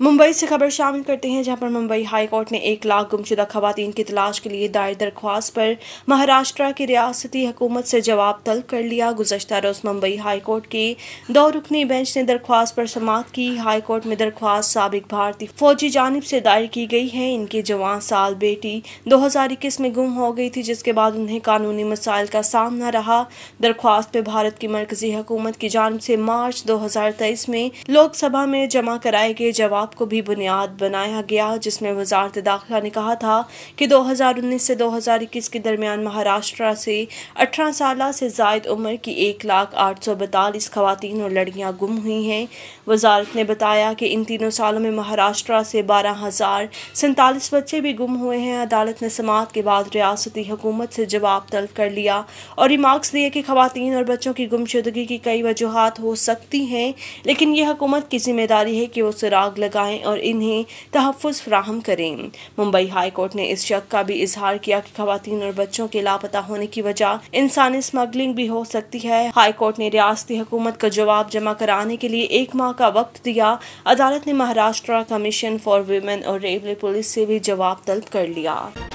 मुंबई से खबर शामिल करते हैं जहां पर मुंबई हाई कोर्ट ने एक लाख गुमशुदा खवतान की तलाश के लिए दायर दरख्वास्त पर महाराष्ट्र की रियासती हुकूमत से जवाब तलब कर लिया गुजशत रोज़ मुंबई हाई कोर्ट की दो रुकनी बेंच ने दरख्वास्त पर समाप्त की हाई कोर्ट में दरख्वास्त सबक भारतीय फौजी जानब से दायर की गई है इनके जवान साल बेटी दो हज़ार इक्कीस में गुम हो गई थी जिसके बाद उन्हें कानूनी मसाइल का सामना रहा दरख्वास्त पर भारत की मरकजी हुकूमत की जानब से मार्च दो हज़ार तेईस में लोकसभा में जमा कराए गए जवाब इंकलाब को भी बुनियाद बनाया गया जिसमें वजारत दाखिला ने कहा था कि 2019 से 2021 के दरमियान महाराष्ट्र से 18 साल से जायद उम्र की एक लाख आठ सौ बतालीस खातन और लड़कियाँ गुम हुई हैं वजारत ने बताया कि इन तीनों सालों में महाराष्ट्र से बारह हज़ार सैंतालीस बच्चे भी गुम हुए हैं अदालत ने समात के बाद रियासती हुकूमत से जवाब तलब कर लिया और रिमार्क्स दिए कि खातन और बच्चों की गुमशुदगी की कई वजूहत हो सकती हैं लेकिन यह हुकूमत की जिम्मेदारी है कि वो सुराग लगा लगाएं और इन्हें तहफ़ फ्राहम करें मुंबई हाई कोर्ट ने इस शक का भी इजहार किया कि खातन और बच्चों के लापता होने की वजह इंसानी स्मगलिंग भी हो सकती है हाई कोर्ट ने रियासती हुकूमत का जवाब जमा कराने के लिए एक माह का वक्त दिया अदालत ने महाराष्ट्र कमीशन फॉर वीमेन और रेलवे पुलिस से भी जवाब तलब कर लिया